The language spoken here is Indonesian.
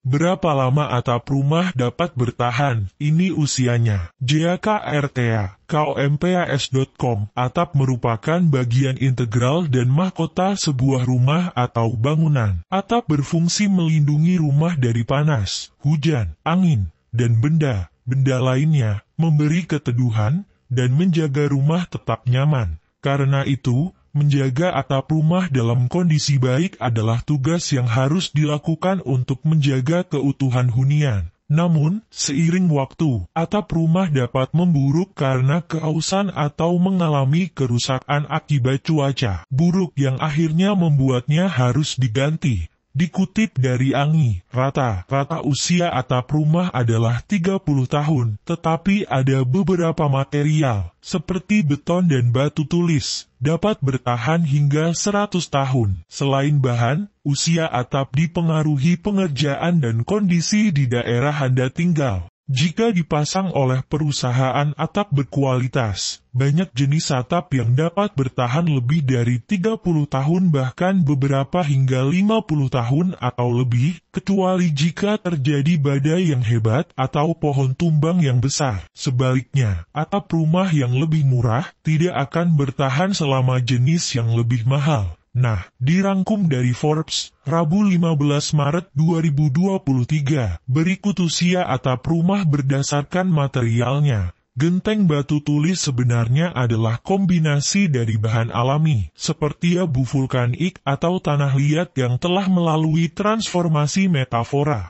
Berapa lama atap rumah dapat bertahan? Ini usianya. JKRTA, KOMPAS.com Atap merupakan bagian integral dan mahkota sebuah rumah atau bangunan. Atap berfungsi melindungi rumah dari panas, hujan, angin, dan benda, benda lainnya, memberi keteduhan, dan menjaga rumah tetap nyaman. Karena itu, Menjaga atap rumah dalam kondisi baik adalah tugas yang harus dilakukan untuk menjaga keutuhan hunian. Namun, seiring waktu, atap rumah dapat memburuk karena keausan atau mengalami kerusakan akibat cuaca buruk yang akhirnya membuatnya harus diganti. Dikutip dari Angi, rata-rata usia atap rumah adalah 30 tahun, tetapi ada beberapa material, seperti beton dan batu tulis, dapat bertahan hingga 100 tahun. Selain bahan, usia atap dipengaruhi pengerjaan dan kondisi di daerah Anda tinggal. Jika dipasang oleh perusahaan atap berkualitas, banyak jenis atap yang dapat bertahan lebih dari 30 tahun bahkan beberapa hingga 50 tahun atau lebih, kecuali jika terjadi badai yang hebat atau pohon tumbang yang besar. Sebaliknya, atap rumah yang lebih murah tidak akan bertahan selama jenis yang lebih mahal. Nah, dirangkum dari Forbes, Rabu 15 Maret 2023, berikut usia atap rumah berdasarkan materialnya. Genteng batu tulis sebenarnya adalah kombinasi dari bahan alami, seperti abu vulkanik atau tanah liat yang telah melalui transformasi metafora.